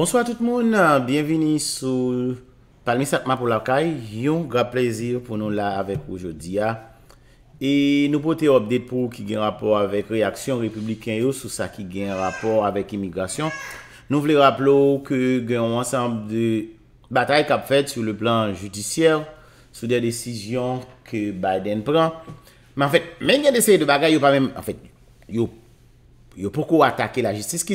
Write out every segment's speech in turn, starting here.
Bonsoit tout moun, bienveni sou Palmi Satma Polakay Yon grap plezir pou nou la avek oujodi ya E nou pote obdet pou ki gen rapor avek reaksyon republikan yo Sou sa ki gen rapor avek imigrasyon Nou vle raplo ke gen wansanp de batay kap fet sou le plan judisyer Sou de desisyon ke Biden pran Men gen deseye de bagay yo pa mem Yo poukou atake la justis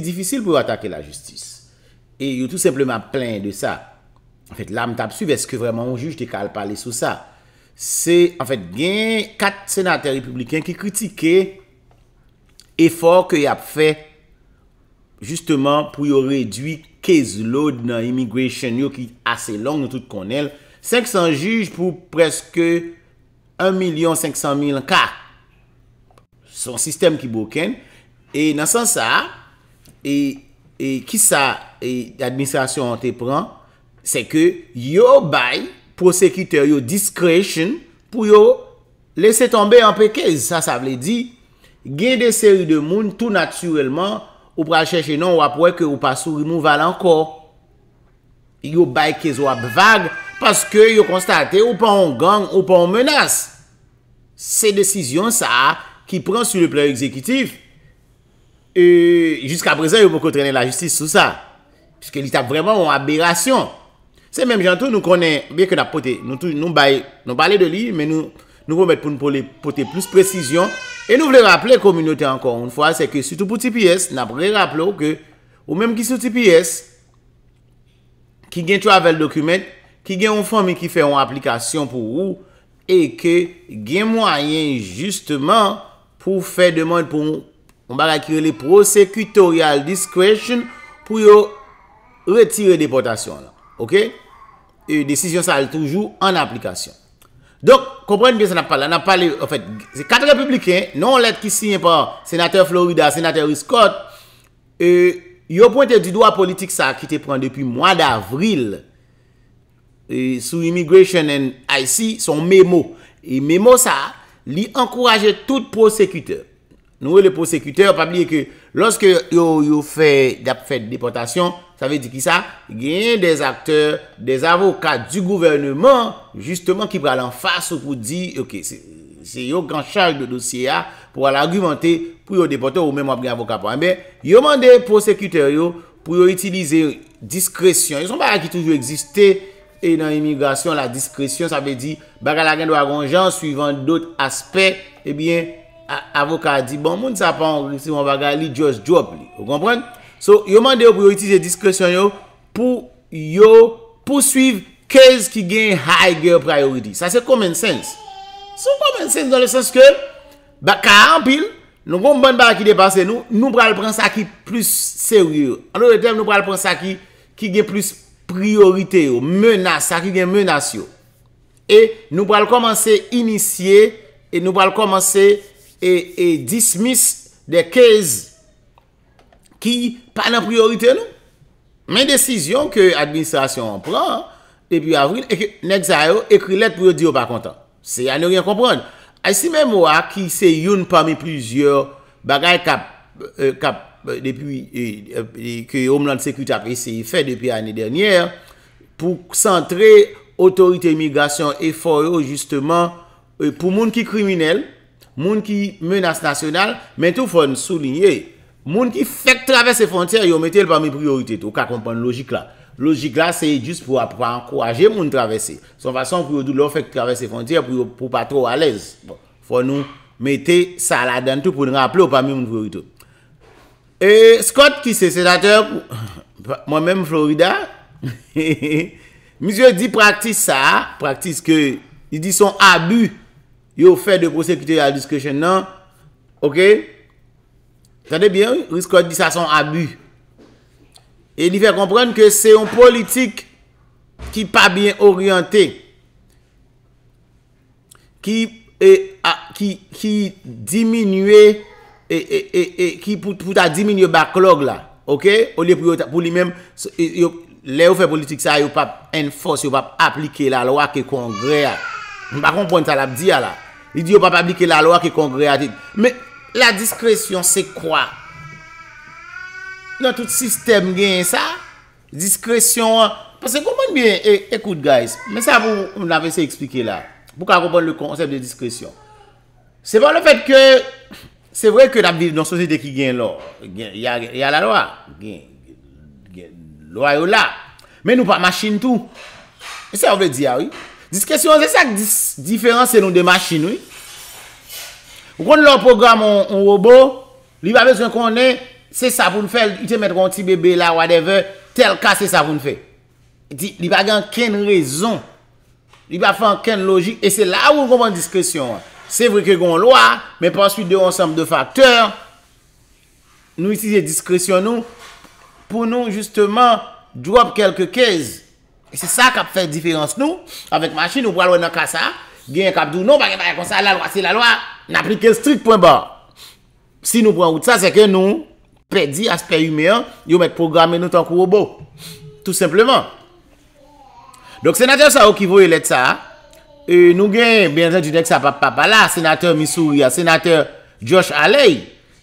E yo tout sepleman plen de sa. En fet, la me tap su, veske vreman ou juj de kal pale sou sa. Se, en fet, gen kat senatè republiken ki kritike efor ke yap fe justeman pou yo redwi kez lode nan immigration yo ki ase long nou tout kon el. 500 juj pou preske 1 milyon 500 mil ka. Son sistem ki bou ken. E nan san sa, e ki sa d'administrasyon e an te pran, se ke yo bay prosekiteur yo diskretion pou yo lese tombe an pekez. Sa sa vle di, gen de seri de moun tout naturelman ou pracheche nan wapwe ke ou pa sou rimou valen kor. Yo bay ke zo ap vague paske yo konstate ou pa on gang, ou pa on menas. Se desisyon sa ki pran su le pleu exekitif e jusqu'a prezen yo pou kontrene la justis sou sa. Sike li ta vreman ou abirasyon. Se menm jantou nou konen, bieke na pote, nou baye, nou baye de li, men nou, nou pou met pou nou pote plus presisyon. E nou vle rappele kominote ankon. Un fwa se ke sutou pou TPS, na vle rappele ou ke, ou menm ki sou TPS, ki gen travel document, ki gen ou formi ki fe ou aplikasyon pou ou, e ke gen mwayen justeman pou fe deman pou ou. On ba rakire le prosè kutoryal diskresyon pou yo apres, Retire deportasyon la. Ok? E, desisyon sa al toujou an aplikasyon. Dok, komprenne bien sa nap pale. Nap pale, en fait, se kat republiken, non let ki sinye pa senatèr Florida, senatèr Scott, yo pointe di doa politik sa ki te pren depi mwa d'avril sou Immigration and IC son memo. E, memo sa, li ankouraje tout prosekuteur. Nou, le prosekuteur pa plie ke loske yo fè depotasyon, Sa ve di ki sa, genyen des akteur, des avokat du gouvernement, justeman ki pral an fase ou pou di, ok, se yo kan chal de dosye ya, pou al argumenter, pou yo depote ou men mwap gen avokat pou an be, yo mande prosekuter yo, pou yo itilize diskresyon. Yo son baga ki toujou egziste, e nan imigrasyon la diskresyon, sa ve di, baga la gen do agonjan, suivant dot aspek, e eh bien, avokat di, bon, moun sa pan, si yon baga li, just drop li, ou komprenn? So, yo mande yo prioriti de diskresyon yo pou yo pousuiv kez ki gen high gear priority. Sa se komensens. Se komensens dan le sens ke, ba ka ampil, nou kon ban ba ki depanse nou, nou pral pran sa ki plus seri yo. An nou reten nou pral pran sa ki ki gen plus priorite yo, menas, sa ki gen menas yo. E nou pral komanse inisye, e nou pral komanse e dismiss de kez yo. ki pa nan priorite nou. Men desisyon ke administrasyon an pran, depi avril, e ekri let pou yo diyo pa kontan. Se an nou ryan kompran. Asi men mwa ki se youn pami plizyor bagay kap euh, euh, depi euh, ke omlan sekwita pe se yi fe depi ane dernyer, pou ksantre otorite migasyon e foryo pou moun ki kriminel, moun ki menas nasyonal, men tou fon soulineye Moun ki fèk travè sè fontyè, yo metè l'pamil priorité. Ou ka kompon logik la. Logik la, se yè jous pou apwa ankorajè moun travè sè. Son fason pou yo dou lò fèk travè sè fontyè, pou yo pou pa tro alèz. Bon, Fò nou metè sa la dan tout pou nou rapple ou pamil moun priorité. E Scott ki se sedateur, moun mèm Florida. Mise di praktis sa, praktis ke, y di son abu yo fè de prosekutè yal diskrechen nan. Ok? Sade bien, risko di sa son abu. E li fe kompren ke se yon politik ki pa bien oryante. Ki ah, diminue, ki pou ta diminue baklog la. Ok, ou li pou li men, le ou fe politik sa yo pa enfos, yo pa aplike la lo a ke kongreat. Ma kompren sa la bdi ya la. Li di yo pa aplike la lo a ke kongreat. Me... La diskresyon se kwa? Notre tout système gagne sa? Diskresyon, parce que moi je m'en bien. Écoute guys, mais ça vous l'avez expliqué là. Vous comprenez le concept de diskresyon. C'est pas le fait que, c'est vrai que la vie dans la société qui gagne l'or. Il y a la loi. L'or est là. Mais nous pas machine tout. Mais e ça veut dire oui. Diskresyon c'est ça que différence selon des machines oui. Roun lò program an robot, li ba bezwen konnen, se sa voun fè, i te met roun ti bebe la, whatever, tel ka se sa voun fè. Li ba gen ken rezon, li ba fen ken logik, e se la ou roun voun diskresyon. Se vwe ke goun lwa, men paswit de yon sam de faktor, nou isi se diskresyon nou, pou nou justeman drop kelke kez. E se sa kap fè diférense nou, avèk machin, ou pral wè nan kasa. gen kapdou nou pa gen paye konsal la lwa, se la lwa na prike strit pwen ba. Si nou pwen wout sa, seke nou pedi asper yumean, yo met programe nou tankou wobou. Tout simplement. Dok senatèr sa ou kivoye let sa, nou gen, ben atan jidek sa papapala, senatèr Misuri ya, senatèr Josh Alei,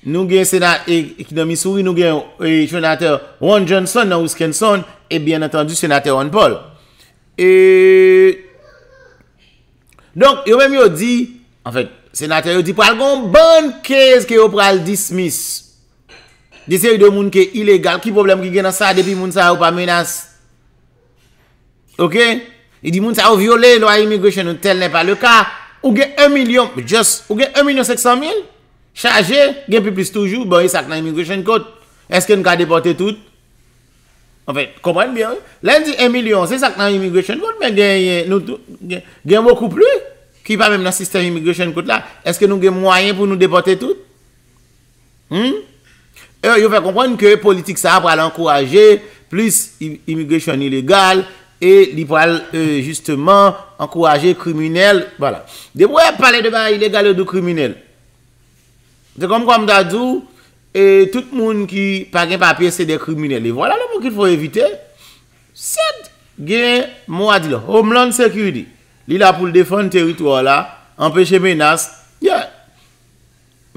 nou gen senatèr, ekidèr Misuri, nou gen senatèr Ron Johnson, nou skèn son, e ben atan du senatèr Ron Paul. E... Donk, yo mèm yo di, en fèk, senatè yo di pral gon bon kez ke yo pral dismiss. Disè yo di yo moun ke ilegal, ki problem ki gen an sa depi moun sa ou pa menas? Ok? Di di moun sa ou viole, lo a immigration hotel nè pa le ka. Ou gen 1 milyon, ou gen 1 milyon 500 mil, chaje, gen pi plis toujou, bon yi sak nan immigration code. Eske nou ka depote tout? En fè, komwen mè, lèn di 1 milyon, se sak nan immigration code, mè gen mwokou pli, ki pa mèm nan sistem immigration code la, eske nou gen mwoyen pou nou depote tout? Yo fè komwen ke politik sa ap wale ankouraje, plus immigration ilegal, e euh, li wale justman ankouraje kriminel, wala. De pou wè pale devan ilegal ou du kriminel? De kom kon mwa mda djou? E tout moun ki pa gen papye se de kriminelle. E voilà lè moun ki l fò evite. Sed gen mou adi lò. Homeland Security. Li la pou l defon teritò la. Empèche menas. Ya.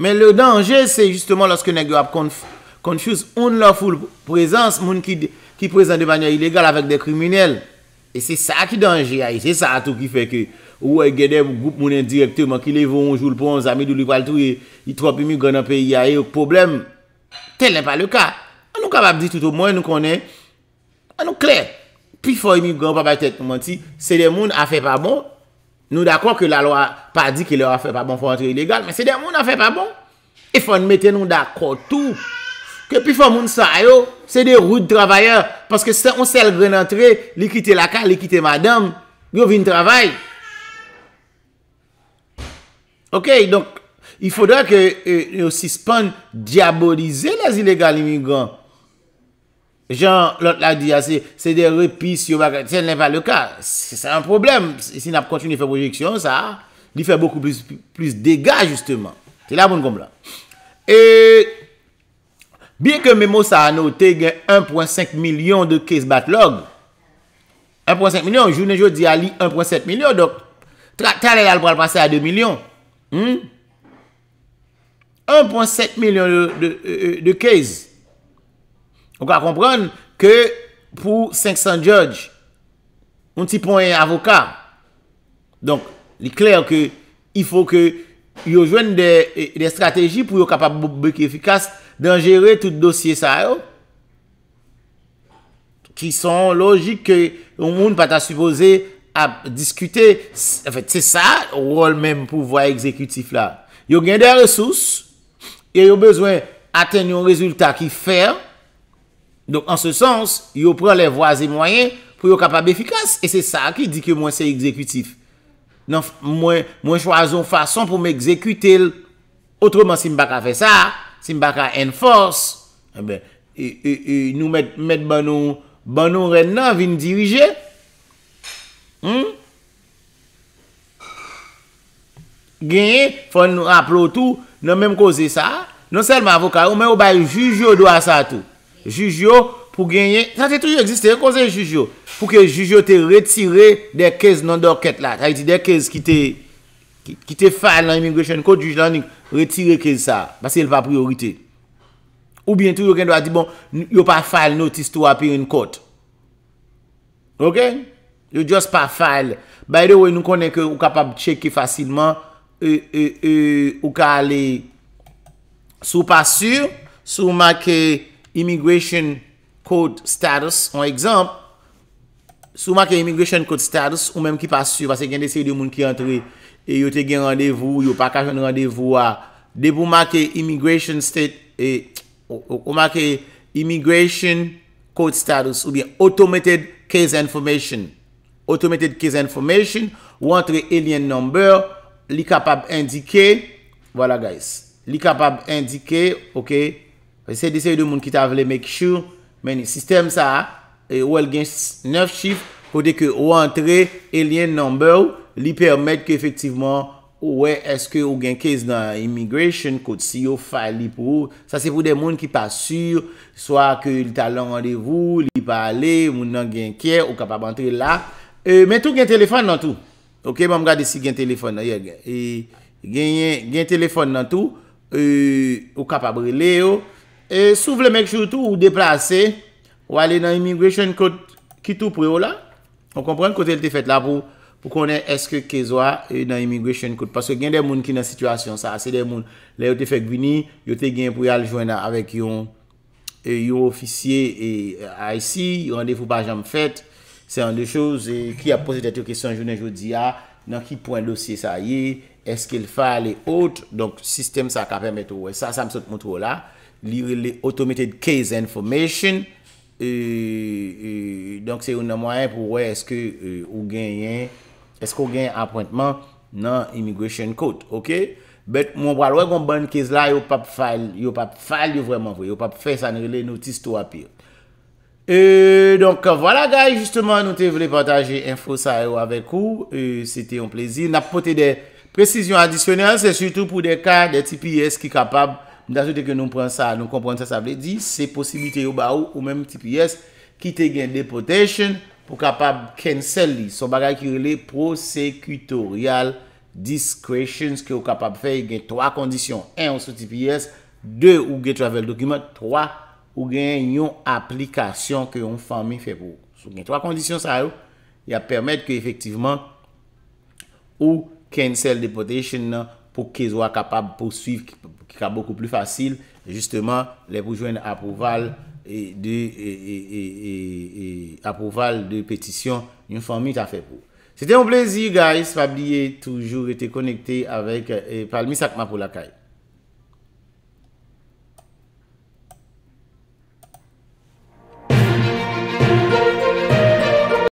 Men le danje se justement lòske nè gè ap kon fous. Un lò fò l pwèzans moun ki pwèzans de banyan ilegal avèk de kriminelle. E se sa ki danje. E se sa tou ki fè kè. Ou wè gèdèm ou goup mounen direktèman ki lè yon joulpon, zami doulipal tou, yi tròp imi gwa nan peyi ya e yòk problem. Tel nè pa lè ka. An nou kapap di tout ou mwen nou konè. An nou klè. Pi fò imi gwa nan pa patèt moun ti, se de moun a fè pa bon. Nou da kwa ke la lo a pa di ki lè a fè pa bon fò antre ilegal. Men se de moun a fè pa bon. E fò nme ten nou da kò tou. Ke pi fò moun sa a yo, se de rude travayèr. Paske se on sel vren antre, li kite la ka, li kite madame. Yo vin travayè. Ok, donc, il faudrait que il y a aussi ce point diabolisé les illégals immigrants. Gen, l'autre l'a dit, c'est des repis sur... Ce n'est pas le cas. C'est un problème. Si il n'a pas continué de faire projection, ça, il fait beaucoup plus d'égats, justement. C'est là bon, comme là. Et, bien que mes mots ça a noté, il y a 1,5 million de cases backlog. 1,5 million. Je vous dis, il y a 1,7 million, donc t'as l'égal pour le passer à 2 millions. 1.7 hmm? milyon de kez euh, On ka kompran Ke pou 500 judge Moun ti pon e avoka Donk Li kler ke Yo jwen euh, de strategi Pou yo kapabou bek efikas Dan jere tout dosye sa yo Ki son logik Ke moun pata suvoze a diskute, en fait, se sa, rol men pou vwa ekzekutif la, yo gen de resous, yo yo bezwen, aten yon rezultat ki fer, donk an se sens, yo pren le vwa ze mwayen, pou yo kapab efikas, e se sa ki di ki yo mwen se ekzekutif, non, mwen chwazon fason pou mwen ekzekutil, otreman si mbaka fe sa, si mbaka enfors, e eh nou met ban nou, ban nou ren nan vin dirije, Hmm? Ganyen, foun nou rapplo tou Non menm kose sa Non selman avokal, ou men ou bay jujyo do a sa tou Jujyo pou ganyen Sa te tou existen, kose jujyo Pou ke jujyo te retire De kez nan do ket la De kez ki te fal nan immigration code Jujyo nan ni retire kez sa Basi el va priorite Ou bien tou yo gen do a di bon Yo pa fal notis tou apir in kote Ok Yo just pa file. By the way, nou konen ke ou kapab cheke fasilman. E, e, e, ou ka ale sou pa sur, sou make immigration code status. An ekzamp, sou make immigration code status. Ou menm ki pa sur, vase gen dese yon moun ki antre. E yo te gen randevou, yo pa kajen randevou. De pou make immigration code status. Ou bien automated case information status. Automated case information, ou antre alien number, li kapab indike, wala guys, li kapab indike, ok, se dese yon moun ki ta vle make sure, meni, sistem sa, e, ou el gen 9 chif, kode ke ou antre alien number, li permette ke efektiveman, ouwe, eske ou gen case dan immigration, kode si yo fay li pou, sa se pou de moun ki pa sur, soa ke yon talon randevou, li pa ale, moun nan gen kye, ou kapab antre la, E, mwen tou gen telefon nan tou. Ok, mwen mwen gade si gen telefon nan tou. E, gen telefon nan tou. E, ou kapabre le yo. Souvle mèk chou tou ou deplase. Ou ale nan immigration code. Ki tou pre yo la. On komprende kote el te fet la pou konen eske ke zwa nan immigration code. Paske gen de moun ki nan situasyon sa. Ase de moun. Le yo te fek bini. Yo te gen pou yal jwena avèk yon ofisye a yisi. Yon defou pa jom fet. Se an de chouz, ki ap pose tete ou kesyon jounen joudi a, nan ki poen dosye sa yi, eske l fa le out, donk sistem sa kapem eto ouwe, sa sa msot moutou la, li ouwe le automated case information, donk se euh, ou nan mwaen pou ouwe eske ou gen aprentman nan immigration code, ok? Bet moun walwe goun ban kez la, yo pap fal, yo pap fal yo vreman, yo pap fè san ouwe le notis to api yo. E, donk, wala gay, justeman, nou te vle pataje info sa yo avek ou, e, sete yon plezi, na pote de presisyon adisyonan, se surtout pou de ka, de TPS ki kapab, nou datote ke nou pran sa, nou kompran sa, sa vle di, se posibite yo ba ou, ou men TPS, ki te gen depotation, pou kapab cancel li, son bagay ki rele, prosecutorial discretion, se ke yo kapab fe, gen 3 kondisyon, 1, ou sou TPS, 2, ou gen travel document, 3, Ou gen yon aplikasyon ke yon fami fe pou. Sou gen 3 kondisyon sa yo. Ya permette ke efektiveman. Ou cancel depotasyon nan. Pou ke zwa kapab pou suiv ki ka beaucoup plus fasil. Justeman le pou jwen aproval. E aproval de petisyon yon fami ta fe pou. Se de yon plezi you guys. Fabi e toujou ete konekte avèk. E palmi sakma pou lakay.